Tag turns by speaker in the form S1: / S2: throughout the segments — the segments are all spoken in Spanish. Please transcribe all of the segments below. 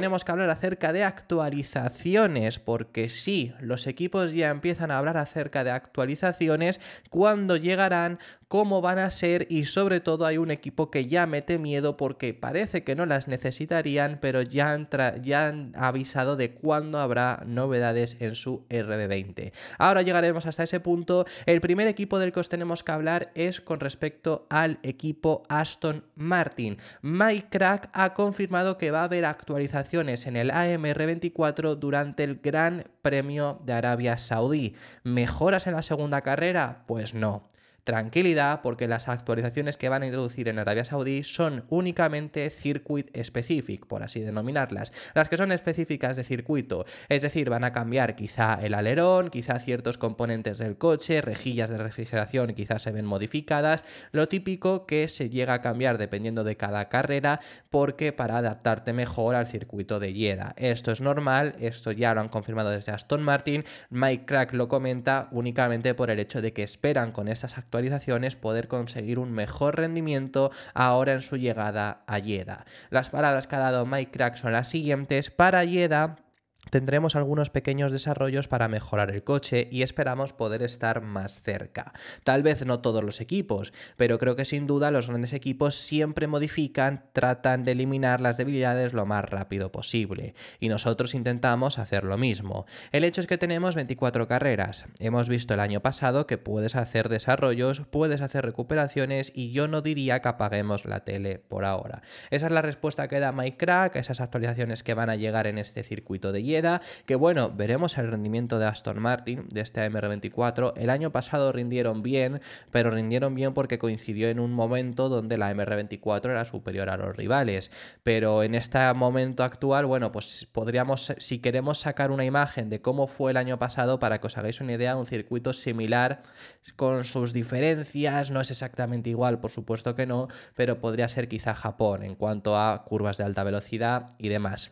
S1: tenemos que hablar acerca de actualizaciones, porque sí, los equipos ya empiezan a hablar acerca de actualizaciones, cuándo llegarán, cómo van a ser y sobre todo hay un equipo que ya mete miedo porque parece que no las necesitarían, pero ya han, avisado de cuándo habrá novedades en su rd 20 Ahora llegaremos hasta ese punto. El primer equipo del que os tenemos que hablar es con respecto al equipo Aston Martin. Mike Crack ha confirmado que va a haber actualizaciones en el AMR24 durante el Gran Premio de Arabia Saudí. ¿Mejoras en la segunda carrera? Pues no. Tranquilidad porque las actualizaciones que van a introducir en Arabia Saudí son únicamente circuit specific, por así denominarlas. Las que son específicas de circuito, es decir, van a cambiar quizá el alerón, quizá ciertos componentes del coche, rejillas de refrigeración quizás se ven modificadas, lo típico que se llega a cambiar dependiendo de cada carrera porque para adaptarte mejor al circuito de Jeddah. Esto es normal, esto ya lo han confirmado desde Aston Martin, Mike Crack lo comenta únicamente por el hecho de que esperan con esas actualizaciones es poder conseguir un mejor rendimiento ahora en su llegada a Yeda. Las paradas que ha dado Mike Crack son las siguientes. Para Yeda tendremos algunos pequeños desarrollos para mejorar el coche y esperamos poder estar más cerca. Tal vez no todos los equipos, pero creo que sin duda los grandes equipos siempre modifican, tratan de eliminar las debilidades lo más rápido posible y nosotros intentamos hacer lo mismo. El hecho es que tenemos 24 carreras. Hemos visto el año pasado que puedes hacer desarrollos, puedes hacer recuperaciones y yo no diría que apaguemos la tele por ahora. Esa es la respuesta que da Mike Crack a esas actualizaciones que van a llegar en este circuito de que bueno, veremos el rendimiento de Aston Martin, de este MR24. El año pasado rindieron bien, pero rindieron bien porque coincidió en un momento donde la MR24 era superior a los rivales. Pero en este momento actual, bueno, pues podríamos, si queremos sacar una imagen de cómo fue el año pasado, para que os hagáis una idea, un circuito similar con sus diferencias, no es exactamente igual, por supuesto que no, pero podría ser quizá Japón en cuanto a curvas de alta velocidad y demás.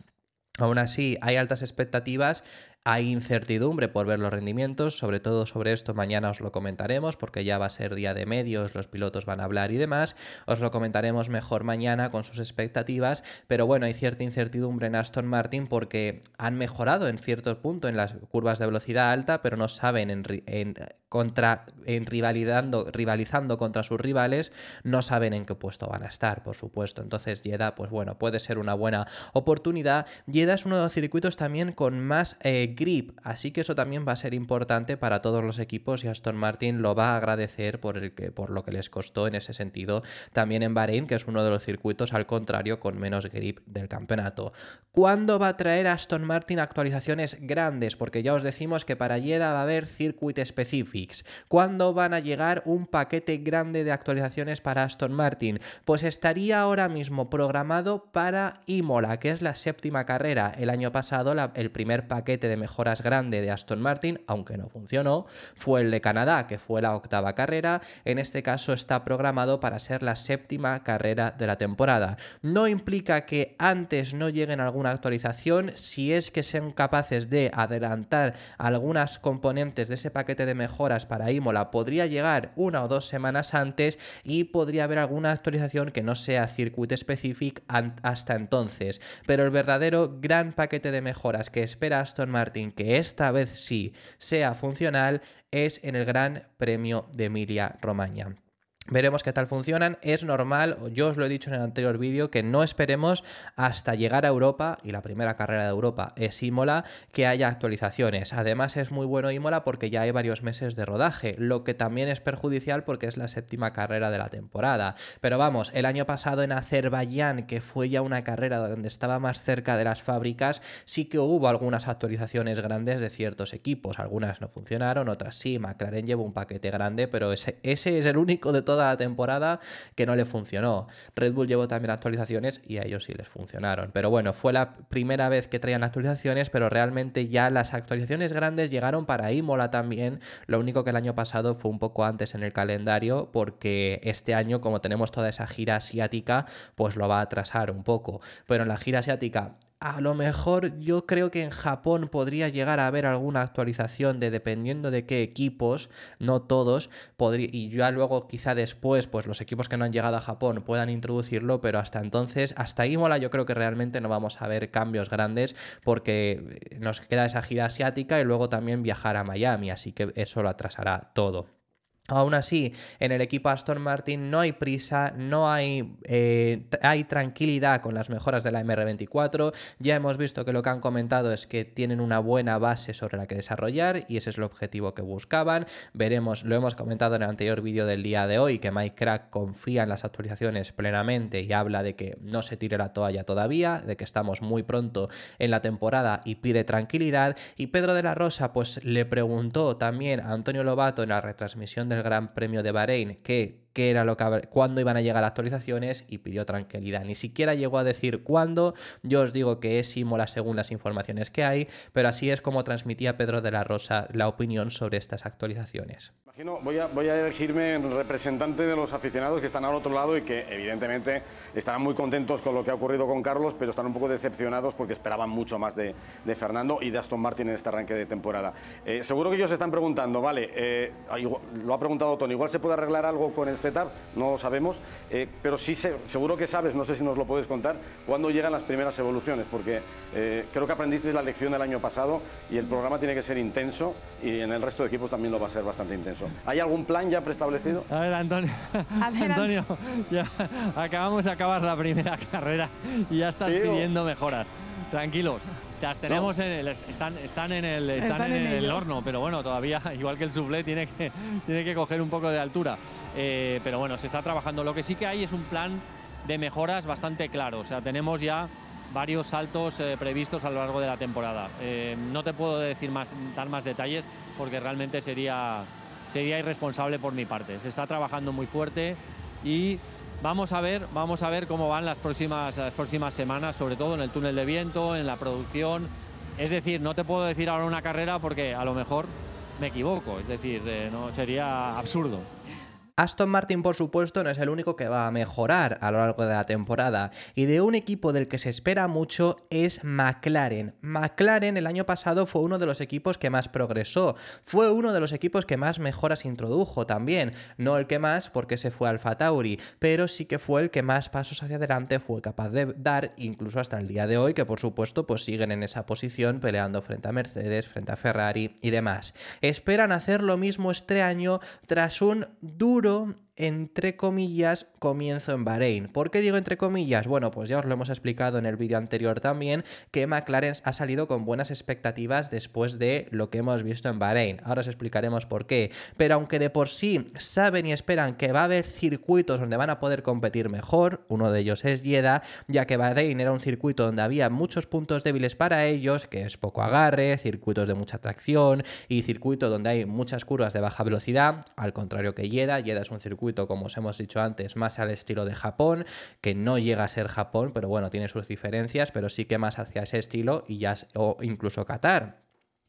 S1: Aún así, hay altas expectativas hay incertidumbre por ver los rendimientos, sobre todo sobre esto mañana os lo comentaremos porque ya va a ser día de medios, los pilotos van a hablar y demás. Os lo comentaremos mejor mañana con sus expectativas, pero bueno, hay cierta incertidumbre en Aston Martin porque han mejorado en cierto punto en las curvas de velocidad alta, pero no saben en, contra en rivalizando contra sus rivales, no saben en qué puesto van a estar, por supuesto. Entonces, Jeddah, pues bueno, puede ser una buena oportunidad. Jeddah es uno de los circuitos también con más eh, grip, así que eso también va a ser importante para todos los equipos y Aston Martin lo va a agradecer por, el por lo que les costó en ese sentido también en Bahrein, que es uno de los circuitos al contrario con menos grip del campeonato. ¿Cuándo va a traer Aston Martin actualizaciones grandes? Porque ya os decimos que para Jeda va a haber circuit specifics. ¿Cuándo van a llegar un paquete grande de actualizaciones para Aston Martin? Pues estaría ahora mismo programado para Imola, que es la séptima carrera. El año pasado el primer paquete de mejoras grande de Aston Martin, aunque no funcionó, fue el de Canadá, que fue la octava carrera. En este caso está programado para ser la séptima carrera de la temporada. No implica que antes no lleguen alguna actualización, si es que sean capaces de adelantar algunas componentes de ese paquete de mejoras para Imola, podría llegar una o dos semanas antes y podría haber alguna actualización que no sea circuit specific hasta entonces. Pero el verdadero gran paquete de mejoras que espera Aston Martin que esta vez sí sea funcional es en el Gran Premio de Emilia Romagna. Veremos qué tal funcionan. Es normal, yo os lo he dicho en el anterior vídeo, que no esperemos hasta llegar a Europa, y la primera carrera de Europa es Imola, que haya actualizaciones. Además es muy bueno Imola porque ya hay varios meses de rodaje, lo que también es perjudicial porque es la séptima carrera de la temporada. Pero vamos, el año pasado en Azerbaiyán, que fue ya una carrera donde estaba más cerca de las fábricas, sí que hubo algunas actualizaciones grandes de ciertos equipos. Algunas no funcionaron, otras sí. McLaren llevó un paquete grande, pero ese, ese es el único de todo la temporada que no le funcionó. Red Bull llevó también actualizaciones y a ellos sí les funcionaron. Pero bueno, fue la primera vez que traían actualizaciones, pero realmente ya las actualizaciones grandes llegaron para Imola también. Lo único que el año pasado fue un poco antes en el calendario, porque este año, como tenemos toda esa gira asiática, pues lo va a atrasar un poco. Pero en la gira asiática a lo mejor yo creo que en Japón podría llegar a haber alguna actualización de dependiendo de qué equipos, no todos, y ya luego quizá después, pues los equipos que no han llegado a Japón puedan introducirlo, pero hasta entonces, hasta Imola yo creo que realmente no vamos a ver cambios grandes porque eh, nos queda esa gira asiática y luego también viajar a Miami, así que eso lo atrasará todo. Aún así, en el equipo Aston Martin no hay prisa, no hay, eh, hay tranquilidad con las mejoras de la MR24. Ya hemos visto que lo que han comentado es que tienen una buena base sobre la que desarrollar y ese es el objetivo que buscaban. Veremos, lo hemos comentado en el anterior vídeo del día de hoy, que Mike Crack confía en las actualizaciones plenamente y habla de que no se tire la toalla todavía, de que estamos muy pronto en la temporada y pide tranquilidad. Y Pedro de la Rosa pues le preguntó también a Antonio Lobato en la retransmisión del el Gran Premio de Bahrein, que era lo que cuándo iban a llegar actualizaciones y pidió tranquilidad. Ni siquiera llegó a decir cuándo. Yo os digo que es Imola según las informaciones que hay, pero así es como transmitía Pedro de la Rosa la opinión sobre estas actualizaciones. Imagino, voy a, voy a representante de los aficionados que están al otro lado y que evidentemente estarán muy contentos con lo que ha ocurrido con Carlos, pero están un poco decepcionados porque esperaban mucho más de, de Fernando y de Aston Martin en este arranque de temporada. Eh, seguro que ellos se están preguntando, vale, eh, ah, lo ha preguntado Tony, igual se puede arreglar algo con el no sabemos, eh, pero sí seguro que sabes, no sé si nos lo puedes contar, cuándo llegan las primeras evoluciones, porque eh, creo que aprendiste la lección del año pasado y el programa tiene que ser intenso y en el resto de equipos también lo va a ser bastante intenso. ¿Hay algún plan ya preestablecido? A ver, Antonio, Antonio ya acabamos de acabar la primera carrera y ya estás oh. pidiendo mejoras. Tranquilos, las tenemos en el, están, están en el, están, en, el horno, pero bueno, todavía, igual que el soufflé, tiene que, tiene que coger un poco de altura. Eh, pero bueno, se está trabajando. Lo que sí que hay es un plan de mejoras bastante claro. O sea, tenemos ya varios saltos eh, previstos a lo largo de la temporada. Eh, no te puedo decir más, dar más detalles porque realmente sería, sería irresponsable por mi parte. Se está trabajando muy fuerte y Vamos a ver, vamos a ver cómo van las próximas, semanas, sobre todo en el túnel de viento, en la producción. Es decir, no te puedo decir ahora una carrera porque a lo mejor me equivoco, es decir, eh, no sería absurdo. Aston Martin, por supuesto, no es el único que va a mejorar a lo largo de la temporada. Y de un equipo del que se espera mucho es McLaren. McLaren el año pasado fue uno de los equipos que más progresó. Fue uno de los equipos que más mejoras introdujo también. No el que más, porque se fue Alfa Tauri, pero sí que fue el que más pasos hacia adelante fue capaz de dar, incluso hasta el día de hoy, que por supuesto pues siguen en esa posición peleando frente a Mercedes, frente a Ferrari y demás. Esperan hacer lo mismo este año tras un duro seguro entre comillas, comienzo en Bahrein. ¿Por qué digo entre comillas? Bueno, pues ya os lo hemos explicado en el vídeo anterior también, que McLaren ha salido con buenas expectativas después de lo que hemos visto en Bahrein. Ahora os explicaremos por qué. Pero aunque de por sí saben y esperan que va a haber circuitos donde van a poder competir mejor, uno de ellos es Jeddah, ya que Bahrein era un circuito donde había muchos puntos débiles para ellos, que es poco agarre, circuitos de mucha tracción y circuito donde hay muchas curvas de baja velocidad, al contrario que Jeddah, Jeddah es un circuito como os hemos dicho antes, más al estilo de Japón, que no llega a ser Japón, pero bueno, tiene sus diferencias, pero sí que más hacia ese estilo y ya, o incluso Qatar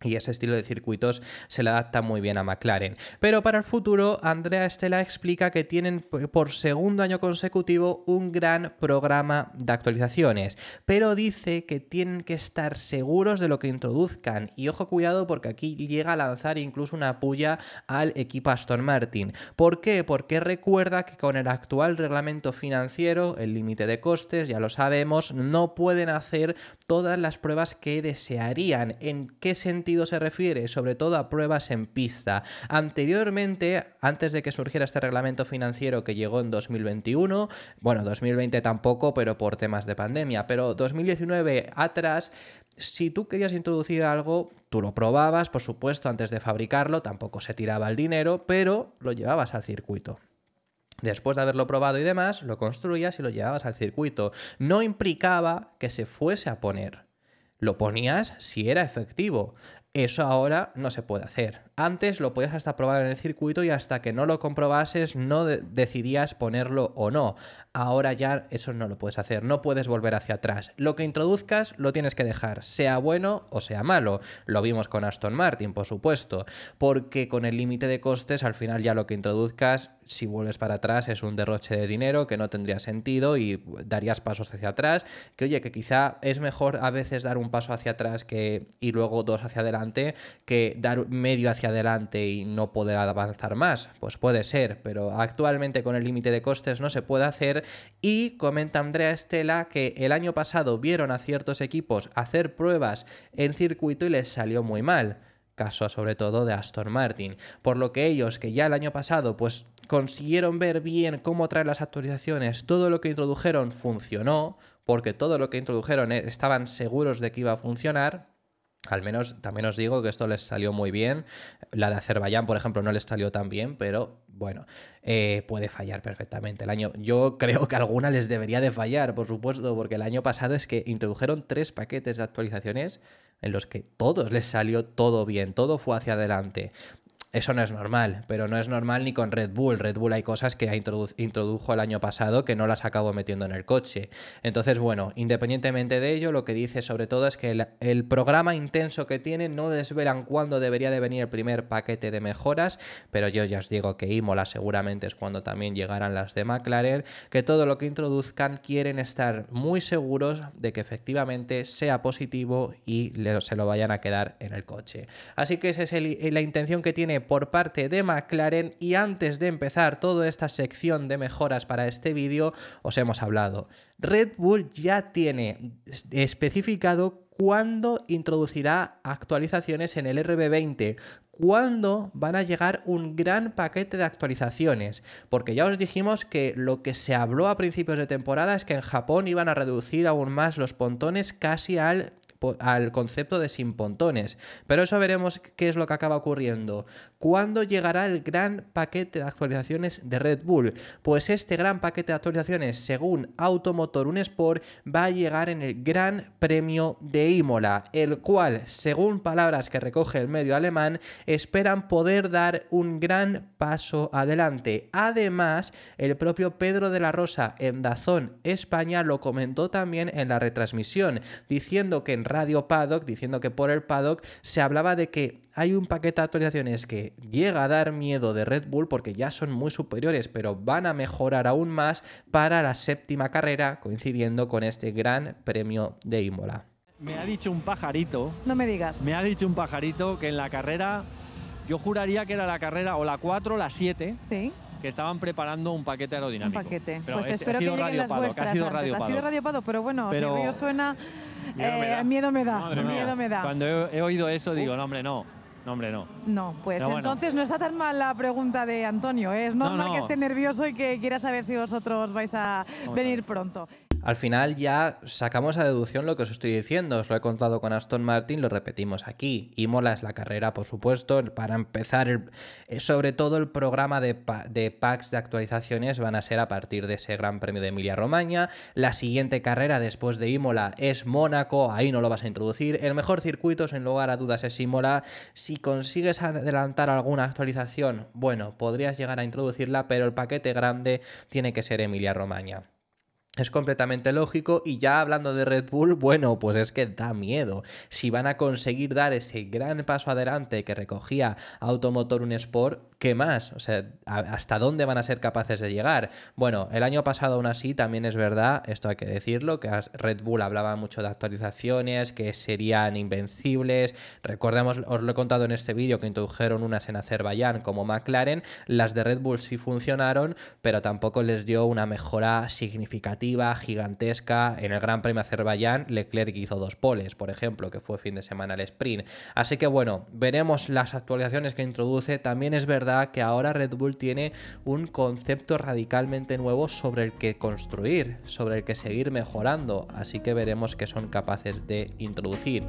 S1: y ese estilo de circuitos se le adapta muy bien a McLaren. Pero para el futuro, Andrea Estela explica que tienen por segundo año consecutivo un gran programa de actualizaciones. Pero dice que tienen que estar seguros de lo que introduzcan. Y ojo cuidado porque aquí llega a lanzar incluso una puya al equipo Aston Martin. ¿Por qué? Porque recuerda que con el actual reglamento financiero, el límite de costes, ya lo sabemos, no pueden hacer todas las pruebas que desearían. ¿En qué sentido se refiere? Sobre todo a pruebas en pista. Anteriormente, antes de que surgiera este reglamento financiero que llegó en 2021, bueno, 2020 tampoco, pero por temas de pandemia, pero 2019 atrás, si tú querías introducir algo, tú lo probabas, por supuesto, antes de fabricarlo, tampoco se tiraba el dinero, pero lo llevabas al circuito. Después de haberlo probado y demás, lo construías y lo llevabas al circuito. No implicaba que se fuese a poner. Lo ponías si era efectivo. Eso ahora no se puede hacer. Antes lo podías hasta probar en el circuito y hasta que no lo comprobases no decidías ponerlo o no. Ahora ya eso no lo puedes hacer, no puedes volver hacia atrás. Lo que introduzcas lo tienes que dejar, sea bueno o sea malo. Lo vimos con Aston Martin, por supuesto, porque con el límite de costes al final ya lo que introduzcas, si vuelves para atrás, es un derroche de dinero que no tendría sentido y darías pasos hacia atrás. Que oye, que quizá es mejor a veces dar un paso hacia atrás que, y luego dos hacia adelante que dar medio hacia adelante y no poder avanzar más. Pues puede ser, pero actualmente con el límite de costes no se puede hacer. Y comenta Andrea Estela que el año pasado vieron a ciertos equipos hacer pruebas en circuito y les salió muy mal caso sobre todo de Aston Martin, por lo que ellos que ya el año pasado pues consiguieron ver bien cómo traer las actualizaciones, todo lo que introdujeron funcionó, porque todo lo que introdujeron eh, estaban seguros de que iba a funcionar, al menos también os digo que esto les salió muy bien. La de Azerbaiyán, por ejemplo, no les salió tan bien, pero bueno, eh, puede fallar perfectamente. El año, yo creo que alguna les debería de fallar, por supuesto, porque el año pasado es que introdujeron tres paquetes de actualizaciones en los que todos les salió todo bien, todo fue hacia adelante eso no es normal, pero no es normal ni con Red Bull. Red Bull hay cosas que introdujo el año pasado que no las acabo metiendo en el coche. Entonces, bueno, independientemente de ello, lo que dice sobre todo es que el, programa intenso que tiene no desvelan cuándo debería de venir el primer paquete de mejoras, pero yo ya os digo que Imola seguramente es cuando también llegarán las de McLaren, que todo lo que introduzcan quieren estar muy seguros de que efectivamente sea positivo y se lo vayan a quedar en el coche. Así que esa es la intención que tiene por parte de McLaren y antes de empezar toda esta sección de mejoras para este vídeo os hemos hablado. Red Bull ya tiene especificado cuándo introducirá actualizaciones en el RB20, cuándo van a llegar un gran paquete de actualizaciones, porque ya os dijimos que lo que se habló a principios de temporada es que en Japón iban a reducir aún más los pontones casi al al concepto de sin pontones. Pero eso veremos qué es lo que acaba ocurriendo. ¿Cuándo llegará el gran paquete de actualizaciones de Red Bull? Pues este gran paquete de actualizaciones, según Automotor Unesport, va a llegar en el Gran Premio de Imola, el cual, según palabras que recoge el medio alemán, esperan poder dar un gran paso adelante. Además, el propio Pedro de la Rosa en Dazón España lo comentó también en la retransmisión, diciendo que en Radio Paddock diciendo que por el Paddock se hablaba de que hay un paquete de actualizaciones que llega a dar miedo de Red Bull porque ya son muy superiores, pero van a mejorar aún más para la séptima carrera, coincidiendo con este gran premio de Imola. Me ha dicho un pajarito. No me digas. Me ha dicho un pajarito que en la carrera, yo juraría que era la carrera o la 4 o la 7. Sí que estaban preparando un paquete aerodinámico. Un paquete. pues espero que lleguen las vuestras. Ha sido radiopado, Ha sido pero bueno, si el río suena, miedo, me eh, da. miedo me da. Cuando he, oído eso digo, no, hombre, no. No, no. No, pues entonces no está tan mal la pregunta de Antonio. ¿eh? Es normal que esté nervioso y que quiera saber si vosotros vais a venir pronto. Al final ya sacamos a deducción lo que os estoy diciendo. Os lo he contado con Aston Martin, lo repetimos aquí. Imola es la carrera, por supuesto. Para empezar, eh, sobre todo el programa de, de, packs de actualizaciones van a ser a partir de ese Gran Premio de Emilia-Romagna. La siguiente carrera después de Imola es Mónaco. Ahí no lo vas a introducir. El mejor circuito, sin lugar a dudas, es Imola. Si consigues adelantar alguna actualización, bueno, podrías llegar a introducirla, pero el paquete grande tiene que ser Emilia-Romagna. Es completamente lógico y ya hablando de Red Bull, bueno, pues es que da miedo. Si van a conseguir dar ese gran paso adelante que recogía Automotor Sport ¿qué más? O sea, ¿hasta dónde van a ser capaces de llegar? Bueno, el año pasado aún así también es verdad, esto hay que decirlo, que Red Bull hablaba mucho de actualizaciones, que serían invencibles. Recordemos, os lo he contado en este vídeo, que introdujeron unas en Azerbaiyán como McLaren. Las de Red Bull sí funcionaron, pero tampoco les dio una mejora significativa gigantesca. En el Gran Premio Azerbaiyán, Leclerc hizo dos poles, por ejemplo, que fue fin de semana el sprint. Así que bueno, veremos las actualizaciones que introduce. También es verdad que ahora Red Bull tiene un concepto radicalmente nuevo sobre el que construir, sobre el que seguir mejorando. Así que veremos que son capaces de introducir.